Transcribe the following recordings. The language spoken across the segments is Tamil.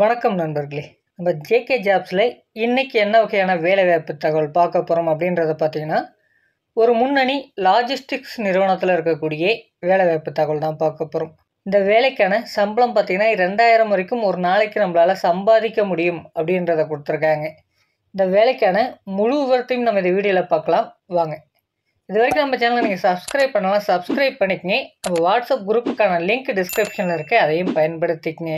வணக்கம் நண்பர்களே நம்ம ஜேகே ஜாப்ஸில் இன்றைக்கி என்ன வகையான வேலைவாய்ப்பு தகவல் பார்க்க போகிறோம் அப்படின்றத பார்த்திங்கன்னா ஒரு முன்னணி லாஜிஸ்டிக்ஸ் நிறுவனத்தில் இருக்கக்கூடிய வேலைவாய்ப்பு தகவல் தான் பார்க்க போகிறோம் இந்த வேலைக்கான சம்பளம் பார்த்திங்கன்னா ரெண்டாயிரம் வரைக்கும் ஒரு நாளைக்கு நம்மளால் சம்பாதிக்க முடியும் அப்படின்றத கொடுத்துருக்காங்க இந்த வேலைக்கான முழு விவரத்தையும் நம்ம இந்த வீடியோவில் பார்க்கலாம் வாங்க இது வரைக்கும் நம்ம சேனலை நீங்கள் சப்ஸ்கிரைப் பண்ணலாம் சப்ஸ்கிரைப் பண்ணிக்கங்க நம்ம வாட்ஸ்அப் குரூப்புக்கான லிங்க் டிஸ்கிரிப்ஷனில் இருக்குது அதையும் பயன்படுத்திக்கங்க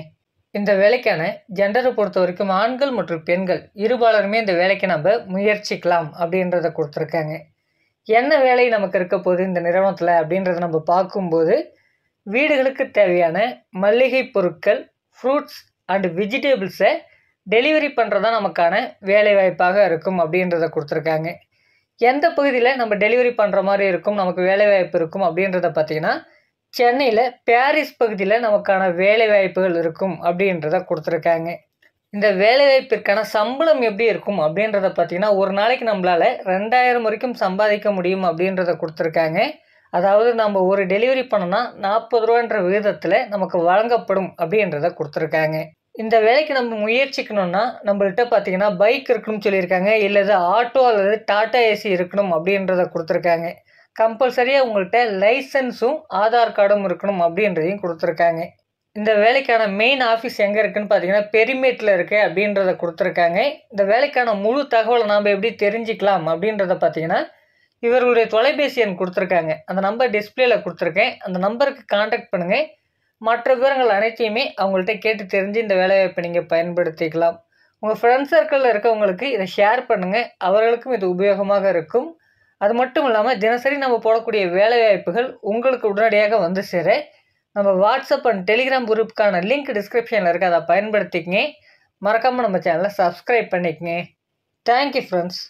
இந்த வேலைக்கான ஜெண்டரை பொறுத்த வரைக்கும் ஆண்கள் மற்றும் பெண்கள் இருபாலருமே இந்த வேலைக்கு நம்ம முயற்சிக்கலாம் அப்படின்றத கொடுத்துருக்காங்க என்ன வேலை நமக்கு இருக்க போகுது இந்த நிறுவனத்தில் அப்படின்றத நம்ம பார்க்கும்போது வீடுகளுக்கு தேவையான மல்லிகை பொருட்கள் ஃப்ரூட்ஸ் அண்டு வெஜிடபிள்ஸை டெலிவரி பண்ணுறதா நமக்கான வேலை வாய்ப்பாக இருக்கும் அப்படின்றத கொடுத்துருக்காங்க எந்த பகுதியில் நம்ம டெலிவரி பண்ணுற மாதிரி இருக்கும் நமக்கு வேலை வாய்ப்பு இருக்கும் அப்படின்றத பார்த்திங்கன்னா சென்னையில் பாரிஸ் பகுதியில் நமக்கான வேலை வாய்ப்புகள் இருக்கும் அப்படின்றத கொடுத்துருக்காங்க இந்த வேலைவாய்ப்பிற்கான சம்பளம் எப்படி இருக்கும் அப்படின்றத பார்த்தீங்கன்னா ஒரு நாளைக்கு நம்மளால் ரெண்டாயிரம் வரைக்கும் சம்பாதிக்க முடியும் அப்படின்றத கொடுத்துருக்காங்க அதாவது நம்ம ஒரு டெலிவரி பண்ணோன்னா நாற்பது ரூபான்ற விகிதத்தில் நமக்கு வழங்கப்படும் அப்படின்றத கொடுத்துருக்காங்க இந்த வேலைக்கு நம்ம முயற்சிக்கணும்னா நம்மள்கிட்ட பார்த்தீங்கன்னா பைக் இருக்கணும்னு சொல்லியிருக்காங்க இல்லது ஆட்டோ அல்லது டாட்டா ஏசி இருக்கணும் அப்படின்றத கொடுத்துருக்காங்க கம்பல்சரியாக உங்கள்கிட்ட லைசன்ஸும் ஆதார் கார்டும் இருக்கணும் அப்படின்றதையும் கொடுத்துருக்காங்க இந்த வேலைக்கான மெயின் ஆஃபீஸ் எங்கே இருக்குதுன்னு பார்த்தீங்கன்னா பெரிமேட்டில் இருக்குது அப்படின்றத கொடுத்துருக்காங்க இந்த வேலைக்கான முழு தகவலை நாம் எப்படி தெரிஞ்சுக்கலாம் அப்படின்றத பார்த்தீங்கன்னா இவர்களுடைய தொலைபேசி எண் கொடுத்துருக்காங்க அந்த நம்பர் டிஸ்பிளேல கொடுத்துருக்கேன் அந்த நம்பருக்கு காண்டாக்ட் பண்ணுங்கள் மற்ற விவரங்கள் அனைத்தையுமே அவங்கள்ட்ட கேட்டு தெரிஞ்சு இந்த வேலைவாய்ப்பை நீங்கள் பயன்படுத்திக்கலாம் உங்கள் ஃப்ரெண்ட்ஸ் சர்க்கிளில் இருக்கவங்களுக்கு இதை ஷேர் பண்ணுங்கள் அவர்களுக்கும் இது உபயோகமாக இருக்கும் அது மட்டும் இல்லாமல் தினசரி நம்ம போடக்கூடிய வேலைவாய்ப்புகள் உங்களுக்கு உடனடியாக வந்து சேர நம்ம வாட்ஸ்அப் அண்ட் டெலிகிராம் குரூப்புக்கான லிங்க் டிஸ்கிரிப்ஷனில் இருக்குது அதை பயன்படுத்திக்கங்க மறக்காமல் நம்ம சேனலை சப்ஸ்கிரைப் பண்ணிக்கங்க தேங்க்யூ ஃப்ரெண்ட்ஸ்